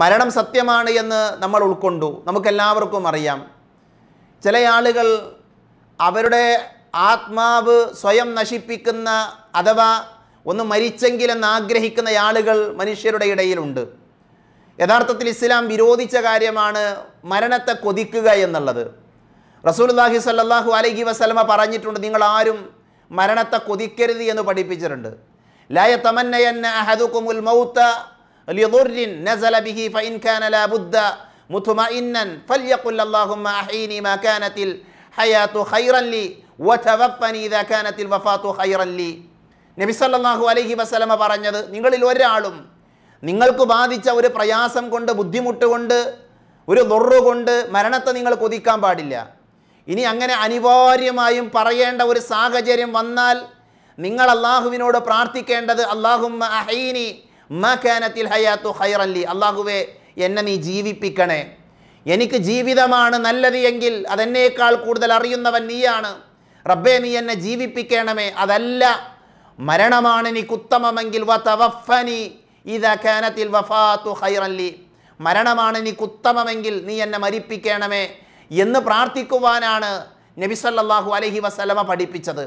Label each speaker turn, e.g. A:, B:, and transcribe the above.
A: മരണം സത്യമാണ് എന്ന് നമ്മൾ ഉൾക്കൊണ്ടു നമുക്കെല്ലാവർക്കും അറിയാം ചില ആളുകൾ അവരുടെ ആത്മാവ് സ്വയം നശിപ്പിക്കുന്ന അഥവാ ഒന്ന് മരിച്ചെങ്കിലെന്ന് ആഗ്രഹിക്കുന്ന ആളുകൾ മനുഷ്യരുടെ ഇടയിലുണ്ട് യഥാർത്ഥത്തിൽ ഇസ്ലാം വിരോധിച്ച കാര്യമാണ് മരണത്തെ കൊതിക്കുക എന്നുള്ളത് റസൂൽല്ലാഹി സല്ലാഹു അലൈഹി വസലമ പറഞ്ഞിട്ടുണ്ട് നിങ്ങൾ ആരും മരണത്തെ കൊതിക്കരുത് എന്ന് പഠിപ്പിച്ചിട്ടുണ്ട് ലായ തമന്നയന്ന അഹദുക്കുമുൽ മൗത്ത لضر نزل به فإن كان لا بد مطمئنا فليقل اللهم أحيني ما كانت الحياة خيرا لي وتوفني إذا كانت الوفاة خيرا لي നബി സല്ലാഹു അലഹി വസലമ പറഞ്ഞത് നിങ്ങളിൽ ഒരാളും നിങ്ങൾക്ക് ബാധിച്ച ഒരു പ്രയാസം കൊണ്ട് ബുദ്ധിമുട്ട് കൊണ്ട് ഒരു കൊണ്ട് മരണത്തെ നിങ്ങൾ കൊതിക്കാൻ പാടില്ല ഇനി അങ്ങനെ അനിവാര്യമായും പറയേണ്ട ഒരു സാഹചര്യം വന്നാൽ നിങ്ങൾ അള്ളാഹുവിനോട് പ്രാർത്ഥിക്കേണ്ടത് അള്ളാഹുമ്മ അഹൈനി മക്കാനത്തിൽ ഹയാത്തു ഹൈറല്ലി അള്ളാഹുവെ എന്നെ നീ ജീവിപ്പിക്കണേ എനിക്ക് ജീവിതമാണ് നല്ലത് എങ്കിൽ അതെന്നേക്കാൾ കൂടുതൽ അറിയുന്നവൻ നീയാണ് റബ്ബെ നീ എന്നെ ജീവിപ്പിക്കണമേ അതല്ല മരണമാണ് എനിക്ക് ഉത്തമമെങ്കിൽ വഫനി ഇതക്കാനത്തിൽ വഫാത്തു മരണമാണ് എനിക്ക് ഉത്തമമെങ്കിൽ നീ എന്നെ മരിപ്പിക്കണമേ എന്ന് പ്രാർത്ഥിക്കുവാനാണ് നബിസല്ലാഹു അലഹി വസല്ലമ പഠിപ്പിച്ചത്